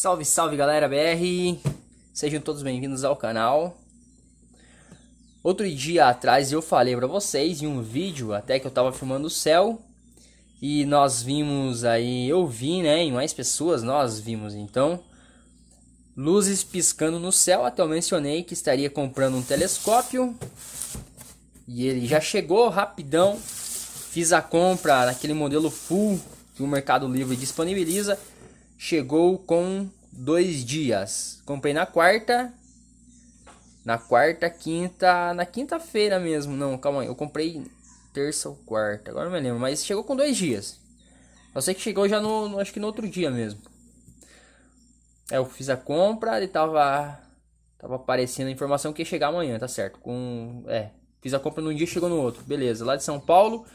Salve, salve galera BR! Sejam todos bem-vindos ao canal. Outro dia atrás eu falei para vocês em um vídeo até que eu tava filmando o céu e nós vimos aí, eu vi, né, e mais pessoas nós vimos então luzes piscando no céu. Até eu mencionei que estaria comprando um telescópio e ele já chegou rapidão. Fiz a compra naquele modelo full que o Mercado Livre disponibiliza chegou com dois dias. Comprei na quarta. Na quarta, quinta. Na quinta-feira mesmo. Não, calma aí. Eu comprei terça ou quarta. Agora não me lembro. Mas chegou com dois dias. Eu sei que chegou já no. no acho que no outro dia mesmo. É, eu fiz a compra. e tava. Tava aparecendo a informação que ia chegar amanhã, tá certo? Com. É. Fiz a compra num dia chegou no outro. Beleza. Lá de São Paulo.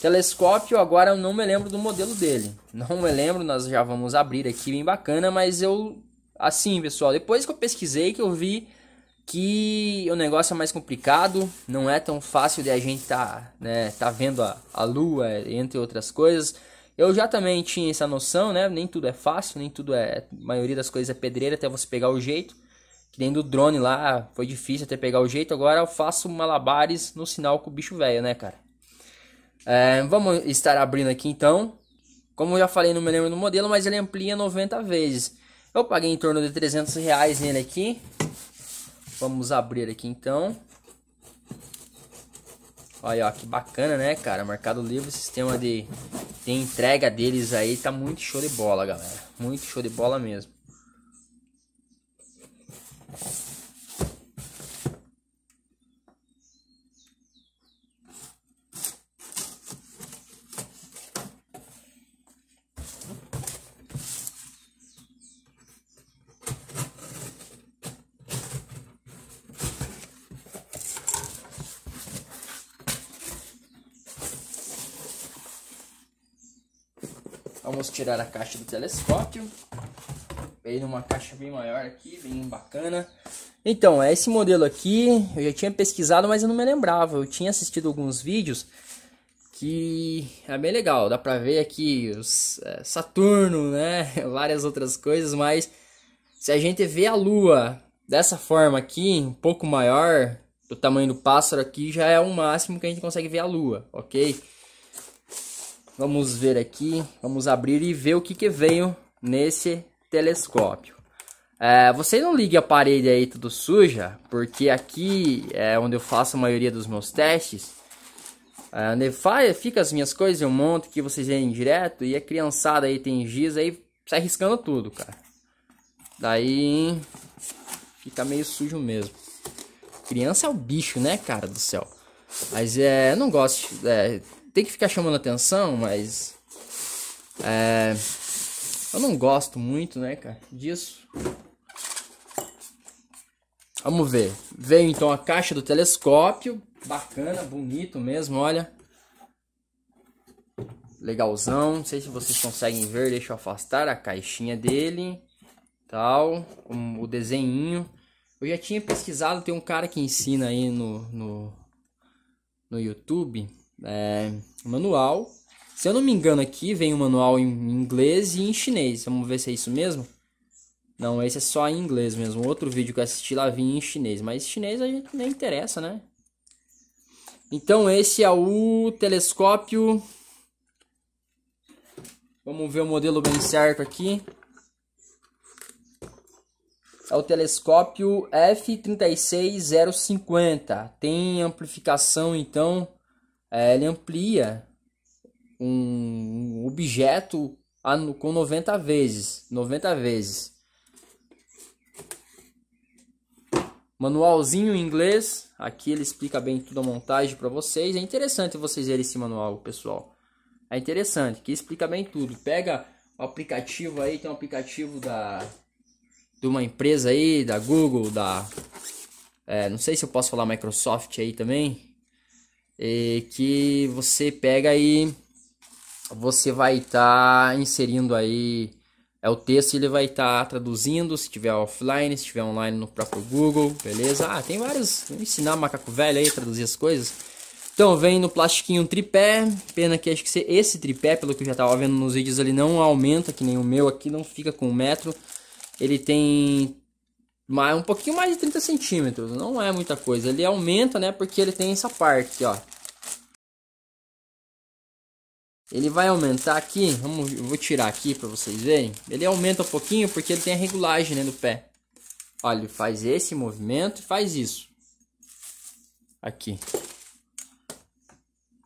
Telescópio, agora eu não me lembro do modelo dele. Não me lembro, nós já vamos abrir aqui, bem bacana, mas eu. Assim, pessoal, depois que eu pesquisei, que eu vi que o negócio é mais complicado, não é tão fácil de a gente tá, né, tá vendo a, a lua, entre outras coisas. Eu já também tinha essa noção, né? Nem tudo é fácil, nem tudo é. A maioria das coisas é pedreira até você pegar o jeito. Que nem do drone lá, foi difícil até pegar o jeito. Agora eu faço malabares no sinal com o bicho velho, né, cara? É, vamos estar abrindo aqui então. Como eu já falei, não me lembro do modelo, mas ele amplia 90 vezes. Eu paguei em torno de 300 reais nele aqui. Vamos abrir aqui então. Olha, ó, que bacana, né, cara? Mercado Livre, sistema de, de entrega deles aí tá muito show de bola, galera. Muito show de bola mesmo. Vamos tirar a caixa do telescópio. Veio numa caixa bem maior aqui, bem bacana. Então, é esse modelo aqui. Eu já tinha pesquisado, mas eu não me lembrava. Eu tinha assistido alguns vídeos que é bem legal. Dá pra ver aqui os, é, Saturno, né? Várias outras coisas, mas se a gente vê a Lua dessa forma aqui, um pouco maior, do tamanho do pássaro aqui, já é o máximo que a gente consegue ver a Lua, ok? Vamos ver aqui, vamos abrir e ver o que, que veio nesse telescópio. É, você não ligue a parede aí tudo suja, porque aqui é onde eu faço a maioria dos meus testes. É, onde fica as minhas coisas, eu monto que vocês veem direto. E a criançada aí tem giz, aí sai riscando tudo, cara. Daí fica meio sujo mesmo. Criança é o bicho, né, cara do céu. Mas é, não gosto. É, tem que ficar chamando atenção, mas. É, eu não gosto muito, né, cara, disso. Vamos ver. Veio então a caixa do telescópio. Bacana, bonito mesmo, olha. Legalzão. Não sei se vocês conseguem ver. Deixa eu afastar a caixinha dele. Tal. Um, o desenho. Eu já tinha pesquisado. Tem um cara que ensina aí no, no, no YouTube é, manual. Se eu não me engano aqui, vem o um manual em inglês e em chinês. Vamos ver se é isso mesmo. Não, esse é só em inglês mesmo. Outro vídeo que eu assisti lá vinha em chinês. Mas chinês a gente nem interessa, né? Então esse é o telescópio. Vamos ver o modelo bem certo aqui. É o telescópio F36050. Tem amplificação então é, ele amplia um objeto com 90 vezes. 90 vezes. Manualzinho em inglês, aqui ele explica bem tudo a montagem para vocês. É interessante vocês verem esse manual, pessoal. É interessante, que explica bem tudo. Pega o aplicativo aí, tem um aplicativo da de uma empresa aí, da Google, da é, não sei se eu posso falar Microsoft aí também, e é, que você pega aí você vai estar tá inserindo aí é o texto ele vai estar tá traduzindo se tiver offline se tiver online no próprio Google beleza ah tem vários Vou ensinar macaco velho aí traduzir as coisas então vem no plastiquinho um tripé pena que acho que esse tripé pelo que eu já estava vendo nos vídeos ele não aumenta que nem o meu aqui não fica com um metro ele tem mas um pouquinho mais de 30 centímetros, não é muita coisa. Ele aumenta, né, porque ele tem essa parte ó. Ele vai aumentar aqui, vamos, eu vou tirar aqui para vocês verem. Ele aumenta um pouquinho porque ele tem a regulagem, né, do pé. Olha, ele faz esse movimento e faz isso. Aqui.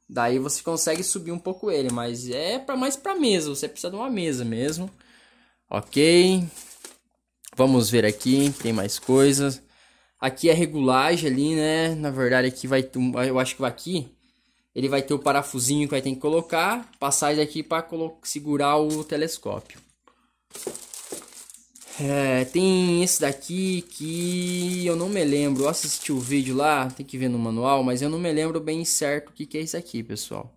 Daí você consegue subir um pouco ele, mas é para mais para mesa, você precisa de uma mesa mesmo. OK? Vamos ver aqui, tem mais coisas. Aqui é regulagem ali, né? Na verdade, aqui vai. Eu acho que aqui ele vai ter o parafusinho que vai ter que colocar. Passar ele aqui para segurar o telescópio. É, tem esse daqui que eu não me lembro. Eu assisti o vídeo lá, tem que ver no manual, mas eu não me lembro bem certo o que, que é isso aqui, pessoal.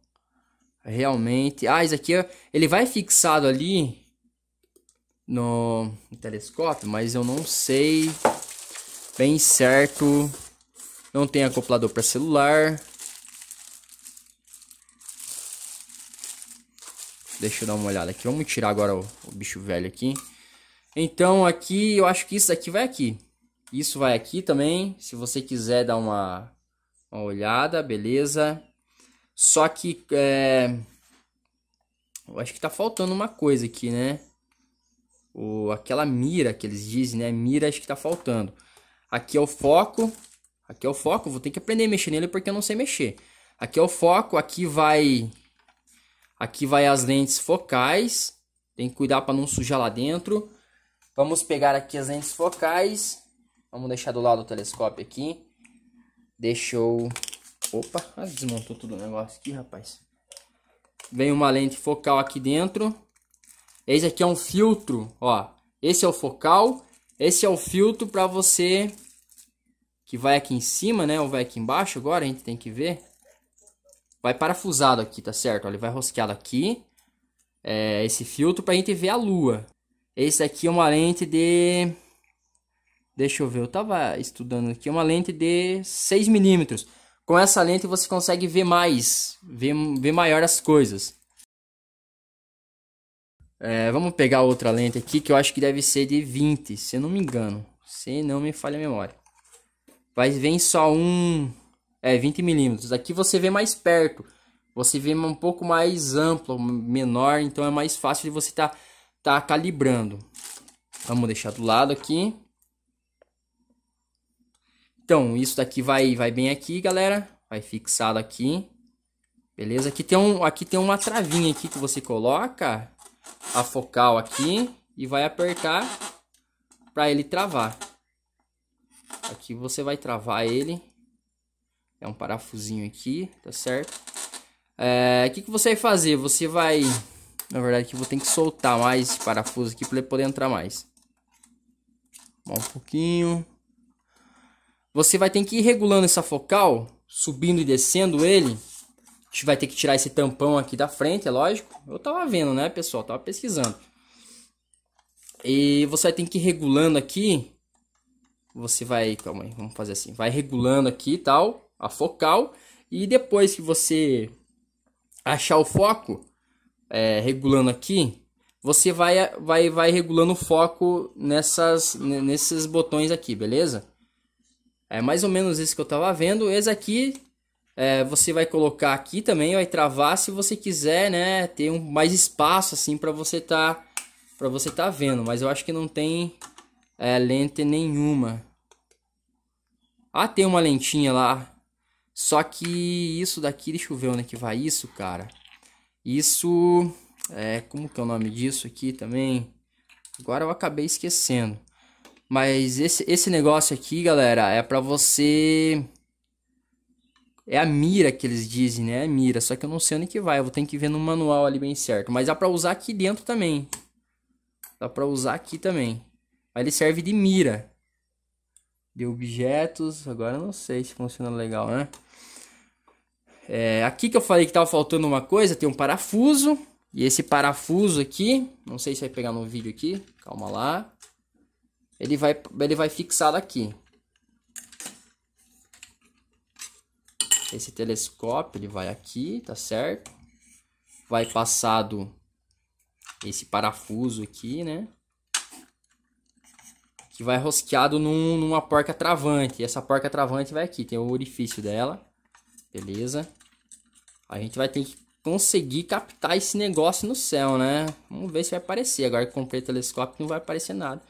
Realmente. Ah, isso aqui é, ele vai fixado ali no telescópio, mas eu não sei bem certo. Não tem acoplador para celular. Deixa eu dar uma olhada aqui. Vamos tirar agora o, o bicho velho aqui. Então aqui, eu acho que isso aqui vai aqui. Isso vai aqui também, se você quiser dar uma, uma olhada, beleza. Só que, é... Eu acho que tá faltando uma coisa aqui, né? o, aquela mira que eles dizem, né? Mira acho que tá faltando. Aqui é o foco, aqui é o foco, vou ter que aprender a mexer nele porque eu não sei mexer. Aqui é o foco, aqui vai aqui vai as lentes focais, tem que cuidar para não sujar lá dentro. Vamos pegar aqui as lentes focais, vamos deixar do lado o telescópio aqui. Deixa eu... Opa, ah, desmontou tudo o negócio aqui, rapaz. Vem uma lente focal aqui dentro. Esse aqui é um filtro, ó. Esse é o focal, esse é o filtro para você que vai aqui em cima, né? Ou vai aqui embaixo agora, a gente tem que ver. Vai parafusado aqui, tá certo? ele vai rosqueado aqui. É, esse filtro pra gente ver a lua. Esse aqui é uma lente de... Deixa eu ver, eu tava estudando aqui. É uma lente de 6 milímetros. Com essa lente você consegue ver mais, ver, ver maior as coisas. É, vamos pegar outra lente aqui que eu acho que deve ser de 20, se eu não me engano. Se não me falha a memória. Mas vem só um. É, 20 milímetros. Aqui você vê mais perto. Você vê um pouco mais amplo, menor. Então é mais fácil de você estar tá, tá calibrando. Vamos deixar do lado aqui. Então, isso daqui vai, vai bem aqui, galera. Vai fixado aqui. Beleza? Aqui tem, um, aqui tem uma travinha aqui que você coloca a focal aqui e vai apertar para ele travar. Aqui você vai travar ele. É um parafusinho aqui, tá certo? O é, que, que você vai fazer? Você vai... Na verdade, que vou ter que soltar mais esse parafuso aqui para ele poder entrar mais. Um pouquinho. Você vai ter que ir regulando essa focal, subindo e descendo ele a gente vai ter que tirar esse tampão aqui da frente, é lógico. Eu tava vendo, né, pessoal? tava pesquisando. E você vai ter que ir regulando aqui. Você vai, calma aí, vamos fazer assim. Vai regulando aqui e tal, a focal. E depois que você achar o foco, é, regulando aqui, você vai, vai, vai regulando o foco nessas, nesses botões aqui, beleza? É mais ou menos isso que eu tava vendo. Esse aqui é, você vai colocar aqui também, vai travar se você quiser, né, ter um, mais espaço assim para você tá para você tá vendo, mas eu acho que não tem é, lente nenhuma. Ah, tem uma lentinha lá. Só que isso daqui, deixa eu ver onde é que vai isso, cara. Isso é, como que é o nome disso aqui também? Agora eu acabei esquecendo. Mas esse, esse negócio aqui, galera, é para você é a mira que eles dizem, né? É a mira. Só que eu não sei onde que vai. Eu vou ter que ver no manual ali bem certo. Mas dá pra usar aqui dentro também. Dá pra usar aqui também. Mas ele serve de mira. De objetos. Agora eu não sei se funciona legal, né? É, aqui que eu falei que tava faltando uma coisa. Tem um parafuso. E esse parafuso aqui, não sei se vai pegar no vídeo aqui, calma lá. Ele vai, ele vai fixado aqui. Esse telescópio ele vai aqui, tá certo? Vai passado esse parafuso aqui, né? Que vai rosqueado num, numa porca travante. E essa porca travante vai aqui, tem o orifício dela. Beleza? A gente vai ter que conseguir captar esse negócio no céu, né? Vamos ver se vai aparecer. Agora que comprei o telescópio, não vai aparecer nada.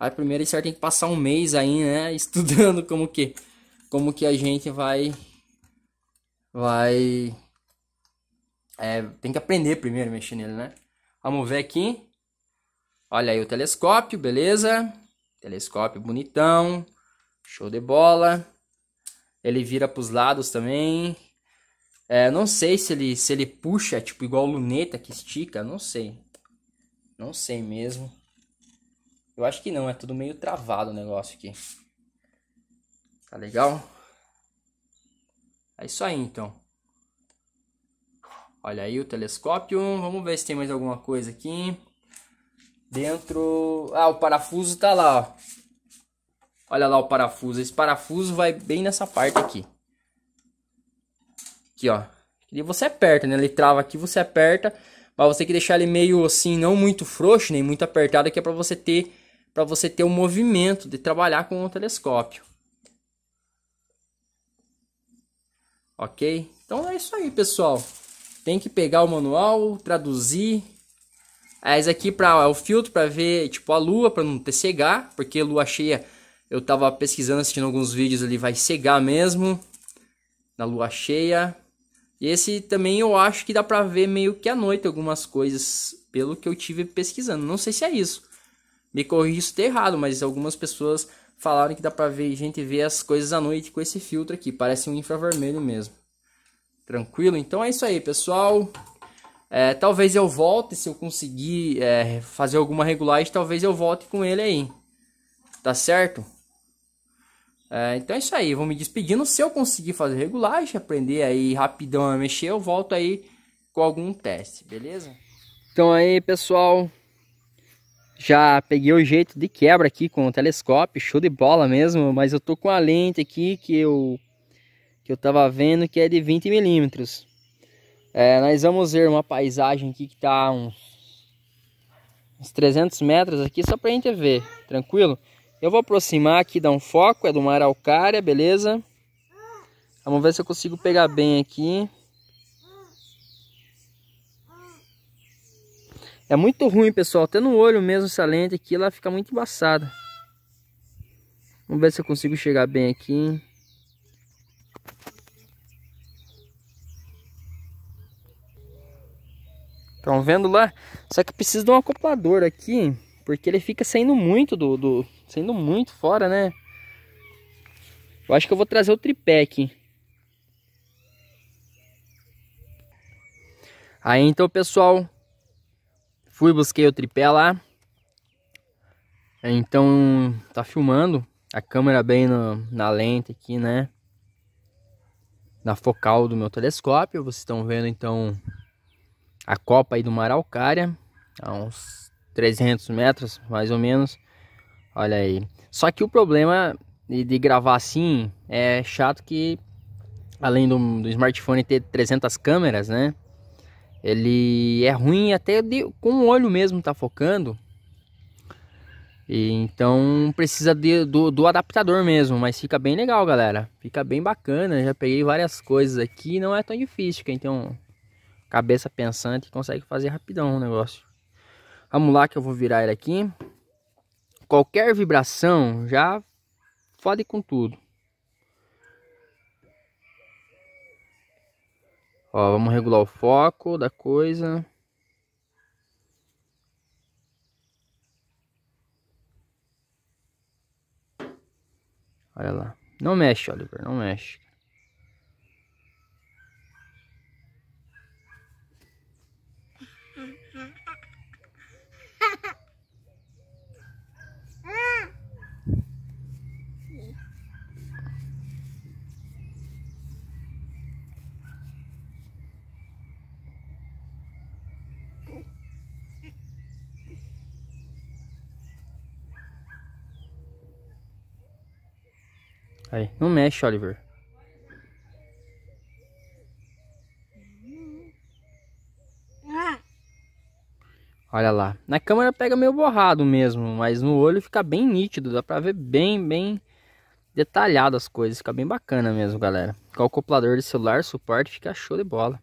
Aí primeiro a gente tem que passar um mês aí, né? Estudando como que, como que a gente vai vai. É, tem que aprender primeiro a mexer nele, né? Vamos ver aqui. Olha aí o telescópio, beleza? Telescópio bonitão. Show de bola. Ele vira para os lados também. É, não sei se ele, se ele puxa, tipo, igual luneta que estica, não sei. Não sei mesmo. Eu acho que não, é tudo meio travado o negócio aqui. Tá legal? É isso aí então. Olha aí o telescópio. Vamos ver se tem mais alguma coisa aqui. Dentro. Ah, o parafuso tá lá, ó. Olha lá o parafuso. Esse parafuso vai bem nessa parte aqui. Aqui, ó. E você aperta, né? Ele trava aqui, você aperta. Mas você tem que deixar ele meio assim, não muito frouxo, nem muito apertado, que é para você ter para você ter o um movimento de trabalhar com o telescópio. ok? Então é isso aí, pessoal. Tem que pegar o manual, traduzir. Esse aqui pra, é o filtro para ver tipo a lua, para não ter cegar, porque lua cheia eu tava pesquisando, assistindo alguns vídeos ali, vai cegar mesmo na lua cheia. E esse também eu acho que dá para ver meio que à noite algumas coisas, pelo que eu tive pesquisando. Não sei se é isso. Me corrija se tá errado, mas algumas pessoas falaram que dá pra ver, gente ver as coisas à noite com esse filtro aqui. Parece um infravermelho mesmo. Tranquilo? Então é isso aí, pessoal. É, talvez eu volte, se eu conseguir é, fazer alguma regulagem, talvez eu volte com ele aí. Tá certo? É, então é isso aí, vou me despedindo. Se eu conseguir fazer regulagem, aprender aí rapidão a mexer, eu volto aí com algum teste, beleza? Então aí, pessoal, já peguei o jeito de quebra aqui com o telescópio, show de bola mesmo, mas eu tô com a lente aqui que eu que eu tava vendo que é de 20 milímetros. É, nós vamos ver uma paisagem aqui que tá uns, uns 300 metros aqui só pra gente ver, tranquilo? Eu vou aproximar aqui, dar um foco, é de uma araucária, beleza? Vamos ver se eu consigo pegar bem aqui. É muito ruim, pessoal. Até no olho mesmo essa lente aqui, ela fica muito embaçada. Vamos ver se eu consigo chegar bem aqui. Estão vendo lá? Só que precisa de um acoplador aqui, porque ele fica saindo muito do, do saindo muito fora, né? Eu acho que eu vou trazer o tripé aqui. Aí então, pessoal, Fui, busquei o tripé lá. Então, tá filmando. A câmera bem no, na lente aqui, né? Na focal do meu telescópio. Vocês estão vendo, então, a copa aí do Maraucária. A uns 300 metros, mais ou menos. Olha aí. Só que o problema de, de gravar assim é chato que... Além do, do smartphone ter 300 câmeras, né? Ele é ruim até de, com o olho mesmo tá focando. E então precisa de, do, do adaptador mesmo, mas fica bem legal, galera. Fica bem bacana. Já peguei várias coisas aqui, não é tão difícil. Quem tem um cabeça pensante consegue fazer rapidão o negócio. Vamos lá que eu vou virar ele aqui. Qualquer vibração já fode com tudo. Ó, vamos regular o foco da coisa. Olha lá. Não mexe, Oliver, não mexe. Aí, não mexe, Oliver. Olha lá. Na câmera pega meio borrado mesmo, mas no olho fica bem nítido. Dá pra ver bem, bem detalhado as coisas. Fica bem bacana mesmo, galera. Com o acoplador de celular, suporte, fica show de bola.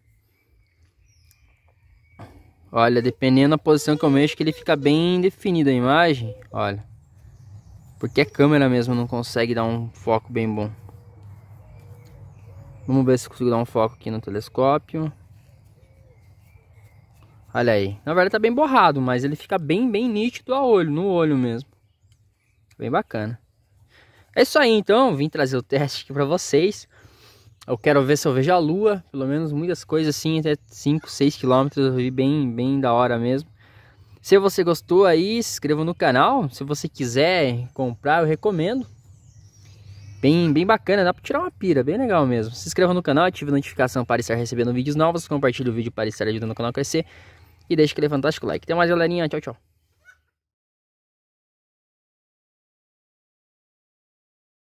Olha, dependendo da posição que eu mexo, que ele fica bem definida a imagem. Olha. Porque a câmera mesmo não consegue dar um foco bem bom. Vamos ver se consigo dar um foco aqui no telescópio. Olha aí. Na verdade tá bem borrado, mas ele fica bem, bem nítido a olho, no olho mesmo. Bem bacana. É isso aí, então. Vim trazer o teste aqui pra vocês. Eu quero ver se eu vejo a lua. Pelo menos muitas coisas assim, até 5, 6 quilômetros. Eu vi bem, bem da hora mesmo. Se você gostou aí, se inscreva no canal. Se você quiser comprar, eu recomendo. Bem, bem bacana, dá para tirar uma pira, bem legal mesmo. Se inscreva no canal, ative a notificação para estar recebendo vídeos novos, compartilhe o vídeo para estar ajudando o canal a crescer e deixe aquele fantástico like. Até mais, galerinha. Tchau, tchau.